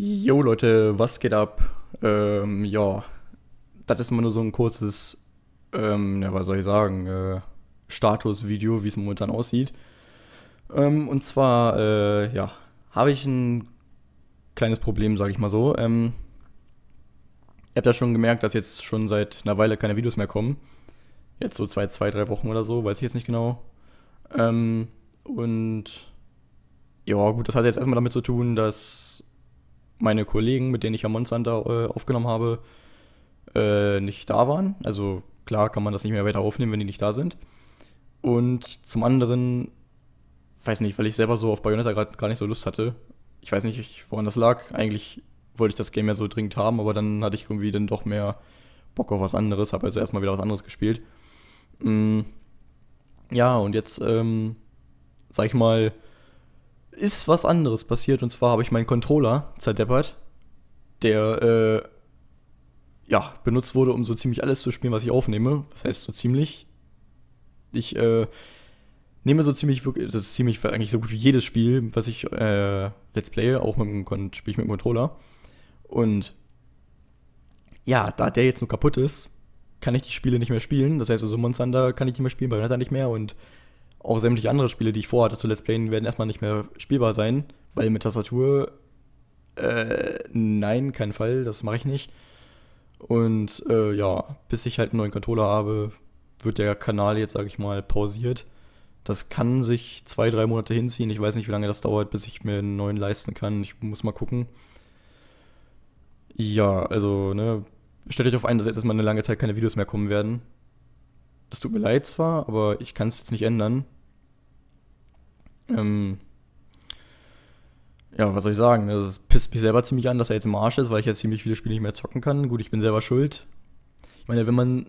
Jo Leute, was geht ab? Ähm, ja, das ist immer nur so ein kurzes, ähm, ja, was soll ich sagen, äh, Status-Video, wie es momentan aussieht. Ähm, und zwar, äh, ja, habe ich ein kleines Problem, sage ich mal so. Ähm, ihr habt ja schon gemerkt, dass jetzt schon seit einer Weile keine Videos mehr kommen. Jetzt so zwei, zwei, drei Wochen oder so, weiß ich jetzt nicht genau. Ähm, und ja, gut, das hat jetzt erstmal damit zu tun, dass meine Kollegen, mit denen ich am Monsanto äh, aufgenommen habe, äh, nicht da waren. Also klar kann man das nicht mehr weiter aufnehmen, wenn die nicht da sind. Und zum anderen, weiß nicht, weil ich selber so auf Bayonetta gerade gar nicht so Lust hatte. Ich weiß nicht, woran das lag. Eigentlich wollte ich das Game ja so dringend haben, aber dann hatte ich irgendwie dann doch mehr Bock auf was anderes, habe also erstmal wieder was anderes gespielt. Mm, ja, und jetzt, ähm, sag ich mal, ist was anderes passiert. Und zwar habe ich meinen Controller zerdeppert, der äh, ja, benutzt wurde, um so ziemlich alles zu spielen, was ich aufnehme. Das heißt so ziemlich? Ich äh, nehme so ziemlich wirklich, das ist ziemlich eigentlich so gut wie jedes Spiel, was ich äh, Let's Play, auch mit dem spiele ich mit dem Controller. Und ja, da der jetzt nur kaputt ist, kann ich die Spiele nicht mehr spielen. Das heißt also Monster kann ich nicht mehr spielen, Bayonetta nicht mehr und auch sämtliche andere Spiele, die ich vorhatte zu Let's Playen, werden erstmal nicht mehr spielbar sein, weil mit Tastatur, äh, nein, kein Fall, das mache ich nicht. Und äh, ja, bis ich halt einen neuen Controller habe, wird der Kanal jetzt, sage ich mal, pausiert. Das kann sich zwei, drei Monate hinziehen. Ich weiß nicht, wie lange das dauert, bis ich mir einen neuen leisten kann. Ich muss mal gucken. Ja, also, ne, stellt euch auf ein, dass jetzt erstmal eine lange Zeit keine Videos mehr kommen werden. Das tut mir leid zwar, aber ich kann es jetzt nicht ändern. Ähm ja, was soll ich sagen? Das also, pisst mich selber ziemlich an, dass er jetzt im Arsch ist, weil ich jetzt ziemlich viele Spiele nicht mehr zocken kann. Gut, ich bin selber schuld. Ich meine, wenn man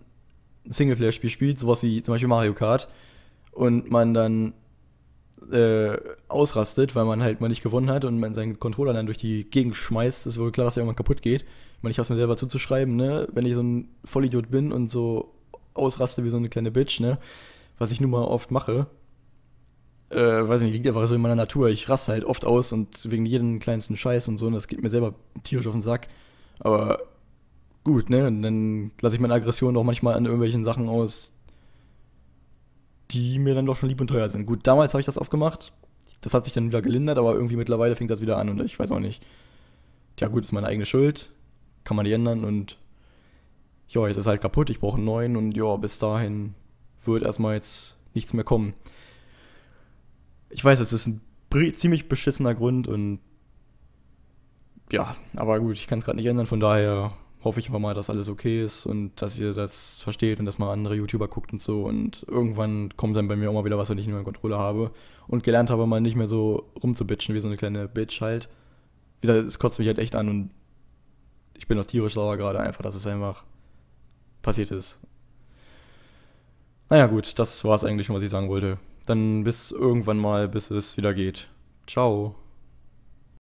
ein Singleplayer-Spiel spielt, sowas wie zum Beispiel Mario Kart, und man dann äh, ausrastet, weil man halt mal nicht gewonnen hat und man seinen Controller dann durch die Gegend schmeißt, ist wohl klar, dass er irgendwann kaputt geht. Ich meine, ich habe es mir selber zuzuschreiben, ne? Wenn ich so ein Vollidiot bin und so ausraste wie so eine kleine Bitch, ne? Was ich nun mal oft mache. Äh, weiß nicht, liegt einfach so in meiner Natur. Ich raste halt oft aus und wegen jedem kleinsten Scheiß und so, und das geht mir selber tierisch auf den Sack. Aber gut, ne? Und dann lasse ich meine Aggression auch manchmal an irgendwelchen Sachen aus, die mir dann doch schon lieb und teuer sind. Gut, damals habe ich das oft gemacht. Das hat sich dann wieder gelindert, aber irgendwie mittlerweile fängt das wieder an und ich weiß auch nicht. Ja gut, ist meine eigene Schuld, kann man die ändern und ja, jetzt ist halt kaputt, ich brauche einen neuen und ja, bis dahin wird erstmal jetzt nichts mehr kommen. Ich weiß, es ist ein ziemlich beschissener Grund und ja, aber gut, ich kann es gerade nicht ändern, von daher hoffe ich einfach mal, dass alles okay ist und dass ihr das versteht und dass mal andere YouTuber guckt und so und irgendwann kommt dann bei mir auch mal wieder was, wenn ich nicht mehr in Kontrolle habe und gelernt habe, mal nicht mehr so rumzubitchen wie so eine kleine Bitch halt. Wie gesagt, es kotzt mich halt echt an und ich bin auch tierisch sauer gerade einfach, dass es einfach passiert ist. Naja gut, das war es eigentlich schon, was ich sagen wollte. Dann bis irgendwann mal, bis es wieder geht. Ciao.